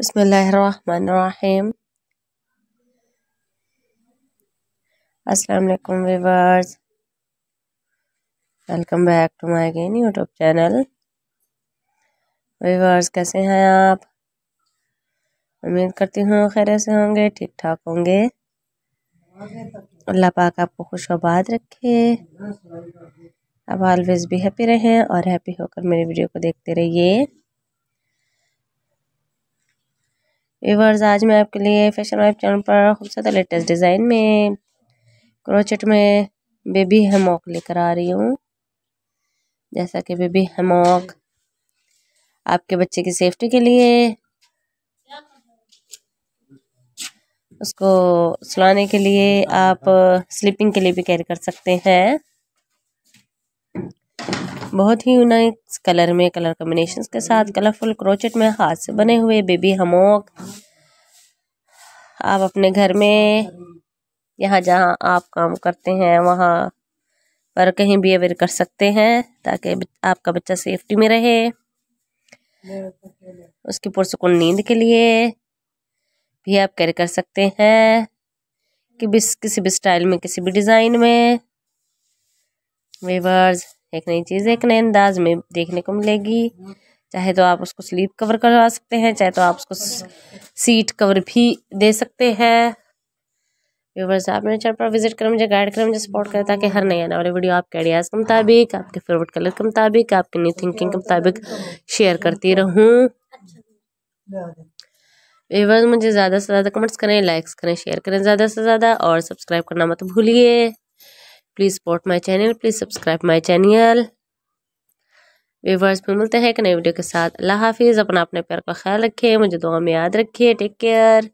बिस्मिल्लाहिर्रहमानिर्रहीम अस्सलाम वालेकुम welcome back to my again YouTube channel viewers कैसे हैं आप उम्मीद करती हूँ खैर से होंगे ठीक ठाक होंगे अल्लाह पाक आपको खुश आबाद रखे आप ऑलवेज़ भी हैप्पी रहें और हैप्पी होकर मेरी वीडियो को देखते रहिए व्यूवर्स आज मैं आपके लिए फैशन वाइफ चैनल पर खूबसूरत लेटेस्ट डिज़ाइन में क्रोचेट में बेबी हेमॉक लेकर आ रही हूँ जैसा कि बेबी हेमॉक आपके बच्चे की सेफ्टी के लिए उसको सुलाने के लिए आप स्लीपिंग के लिए भी कैरी कर सकते हैं बहुत ही यूनाइक कलर में कलर कॉम्बिनेशन के साथ कलरफुल क्रोचेट में हाथ से बने हुए बेबी हमोक आप अपने घर में यहाँ जहाँ आप काम करते हैं वहाँ पर कहीं भी अवेयर कर सकते हैं ताकि आपका बच्चा सेफ्टी में रहे उसकी पुरसकून नींद के लिए भी आप कैरी कर सकते हैं कि भी किसी भी स्टाइल में किसी भी डिज़ाइन में वेवर्स एक नई चीज़ एक नए अंदाज में देखने को मिलेगी चाहे तो आप उसको स्लीप कवर करवा सकते हैं चाहे तो आप उसको सीट कवर भी दे सकते हैं व्यूवर्स आप मेरे चैनल पर विजिट करें मुझे गाइड करें मुझे सपोर्ट करें ताकि हर नया आने वाली वीडियो आपके आइडियाज़ के मुताबिक आपके फेवरेट कलर के मुताबिक आपकी न्यू थिंकिंग के मुताबिक शेयर करती रहूँ व्यूवर्स मुझे ज़्यादा से ज़्यादा कमेंट्स करें लाइक्स करें शेयर करें ज़्यादा से ज़्यादा और सब्सक्राइब करना मत भूलिए please support my channel please subscribe my channel viewers में मिलते हैं एक नई वीडियो के साथ अल्लाह हाफिज़ अपना अपने प्यार का ख्याल रखें मुझे दुआ में याद रखिए टेक केयर